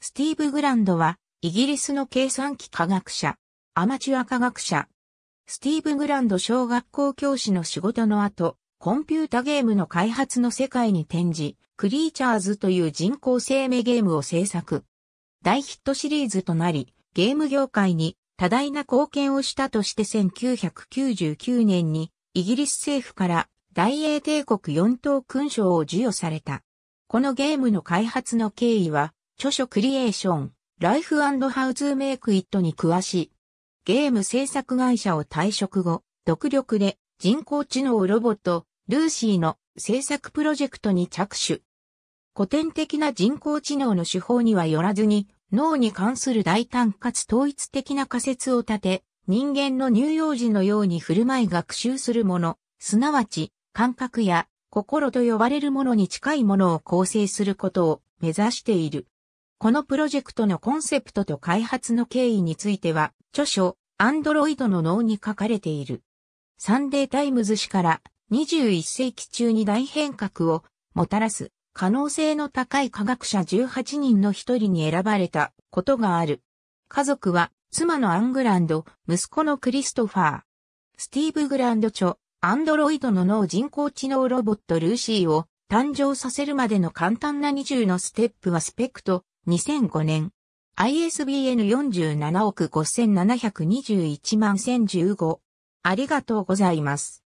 スティーブ・グランドは、イギリスの計算機科学者、アマチュア科学者、スティーブ・グランド小学校教師の仕事の後、コンピュータゲームの開発の世界に転じ、クリーチャーズという人工生命ゲームを制作。大ヒットシリーズとなり、ゲーム業界に多大な貢献をしたとして1999年にイギリス政府から大英帝国四等勲章を授与された。このゲームの開発の経緯は著書クリエーション、ライフハウツーメイクイットに詳しい。ゲーム制作会社を退職後、独力で人工知能ロボット、ルーシーの制作プロジェクトに着手。古典的な人工知能の手法にはよらずに、脳に関する大胆かつ統一的な仮説を立て、人間の乳幼児のように振る舞い学習するもの、すなわち感覚や心と呼ばれるものに近いものを構成することを目指している。このプロジェクトのコンセプトと開発の経緯については、著書、アンドロイドの脳に書かれている。サンデータイムズ氏から21世紀中に大変革をもたらす可能性の高い科学者18人の一人に選ばれたことがある。家族は妻のアングランド、息子のクリストファー。スティーブ・グランド著、アンドロイドの脳人工知能ロボットルーシーを誕生させるまでの簡単な20のステップはスペクト、2005年、ISBN 47億5721万1015。ありがとうございます。